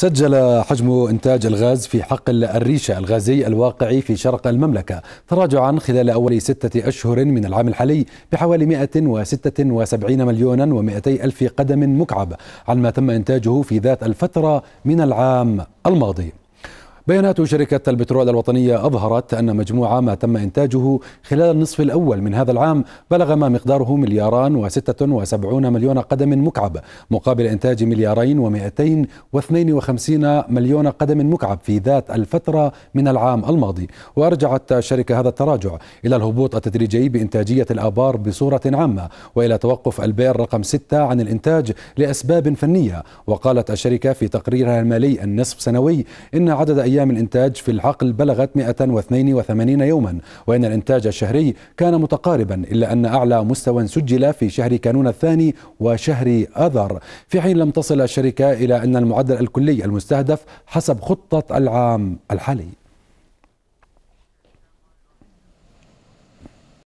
سجل حجم إنتاج الغاز في حقل الريشة الغازي الواقع في شرق المملكة تراجعا خلال أول ستة أشهر من العام الحالي بحوالي 176 مليونا و200 ألف قدم مكعب عن ما تم إنتاجه في ذات الفترة من العام الماضي بيانات شركة البترول الوطنية أظهرت أن مجموع ما تم إنتاجه خلال النصف الأول من هذا العام بلغ ما مقداره ملياران وستة وسبعون مليون قدم مكعب مقابل إنتاج مليارين ومائتين واثنين وخمسين مليون قدم مكعب في ذات الفترة من العام الماضي وأرجعت الشركة هذا التراجع إلى الهبوط التدريجي بإنتاجية الآبار بصورة عامة وإلى توقف البير رقم ستة عن الإنتاج لأسباب فنية وقالت الشركة في تقريرها المالي النصف سنوي إن عدد أيام ايام الانتاج في الحقل بلغت 182 يوما وإن الإنتاج الشهري كان متقاربا إلا أن أعلى مستوى سجل في شهر كانون الثاني وشهر أذر في حين لم تصل الشركة إلى أن المعدل الكلي المستهدف حسب خطة العام الحالي